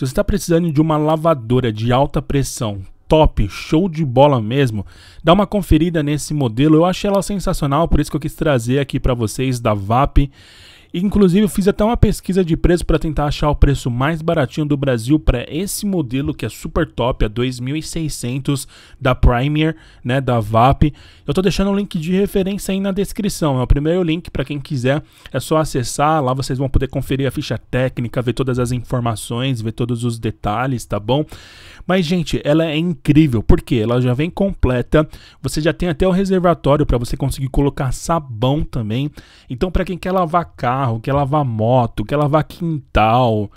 Se você está precisando de uma lavadora de alta pressão, top, show de bola mesmo, dá uma conferida nesse modelo. Eu achei ela sensacional, por isso que eu quis trazer aqui para vocês da VAP. Inclusive, eu fiz até uma pesquisa de preço para tentar achar o preço mais baratinho do Brasil para esse modelo que é super top, a 2.600 da Premier, né, da VAP. Eu tô deixando o um link de referência aí na descrição. É o primeiro link para quem quiser, é só acessar, lá vocês vão poder conferir a ficha técnica, ver todas as informações, ver todos os detalhes, tá bom? Mas gente, ela é incrível, porque ela já vem completa. Você já tem até o reservatório para você conseguir colocar sabão também. Então, para quem quer lavar carro, carro, quer lavar moto, quer lavar quintal,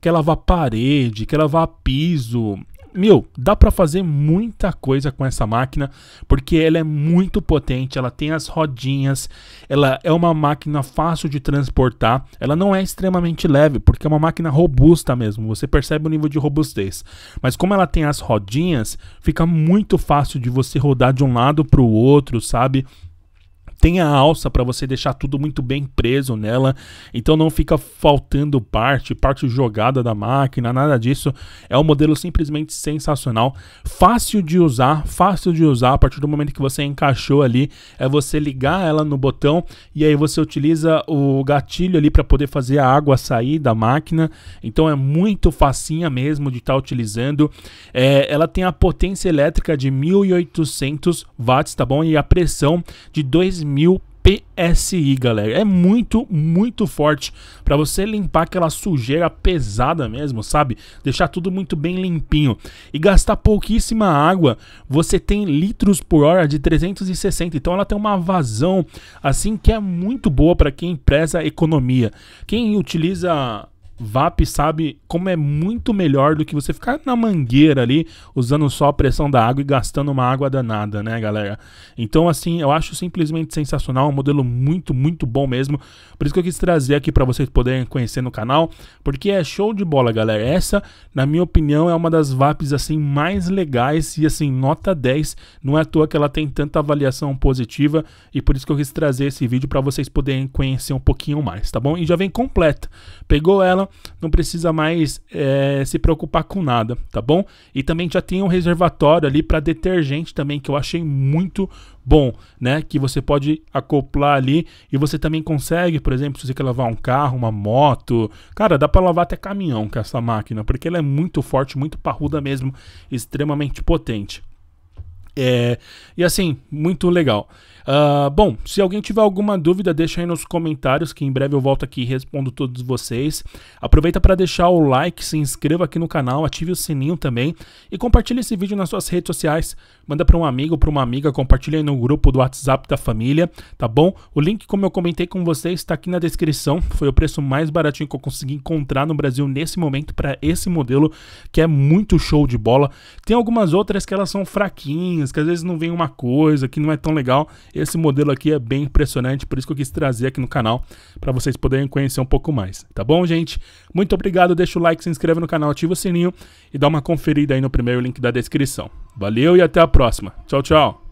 quer lavar parede, quer lavar piso. Meu, dá para fazer muita coisa com essa máquina, porque ela é muito potente, ela tem as rodinhas, ela é uma máquina fácil de transportar, ela não é extremamente leve, porque é uma máquina robusta mesmo, você percebe o nível de robustez. Mas como ela tem as rodinhas, fica muito fácil de você rodar de um lado para o outro, sabe? Tem a alça para você deixar tudo muito bem preso nela, então não fica faltando parte, parte jogada da máquina, nada disso. É um modelo simplesmente sensacional, fácil de usar, fácil de usar a partir do momento que você encaixou ali, é você ligar ela no botão e aí você utiliza o gatilho ali para poder fazer a água sair da máquina. Então é muito facinha mesmo de estar tá utilizando. É, ela tem a potência elétrica de 1800 watts, tá bom? E a pressão de 2000 mil PSI, galera. É muito, muito forte para você limpar aquela sujeira pesada mesmo, sabe? Deixar tudo muito bem limpinho e gastar pouquíssima água. Você tem litros por hora de 360, então ela tem uma vazão assim que é muito boa para quem preza economia. Quem utiliza VAP sabe como é muito melhor do que você ficar na mangueira ali, usando só a pressão da água e gastando uma água danada, né, galera? Então, assim, eu acho simplesmente sensacional, um modelo muito, muito bom mesmo. Por isso que eu quis trazer aqui para vocês poderem conhecer no canal, porque é show de bola, galera. Essa, na minha opinião, é uma das VAPs, assim, mais legais e, assim, nota 10. Não é à toa que ela tem tanta avaliação positiva e por isso que eu quis trazer esse vídeo para vocês poderem conhecer um pouquinho mais, tá bom? E já vem completa. Pegou ela, não precisa mais é, se preocupar com nada, tá bom? E também já tem um reservatório ali para detergente também, que eu achei muito bom, né? Que você pode acoplar ali e você também consegue, por exemplo, se você quer lavar um carro, uma moto, cara, dá para lavar até caminhão com essa máquina, porque ela é muito forte, muito parruda mesmo, extremamente potente. É, e assim, muito legal. Uh, bom, se alguém tiver alguma dúvida, deixa aí nos comentários que em breve eu volto aqui e respondo todos vocês. Aproveita para deixar o like, se inscreva aqui no canal, ative o sininho também e compartilhe esse vídeo nas suas redes sociais. Manda para um amigo, para uma amiga, compartilha aí no grupo do WhatsApp da família, tá bom? O link, como eu comentei com vocês, está aqui na descrição. Foi o preço mais baratinho que eu consegui encontrar no Brasil nesse momento para esse modelo, que é muito show de bola. Tem algumas outras que elas são fraquinhas, que às vezes não vem uma coisa, que não é tão legal. Esse modelo aqui é bem impressionante, por isso que eu quis trazer aqui no canal para vocês poderem conhecer um pouco mais. Tá bom, gente? Muito obrigado, deixa o like, se inscreve no canal, ativa o sininho e dá uma conferida aí no primeiro link da descrição. Valeu e até a próxima. Tchau, tchau.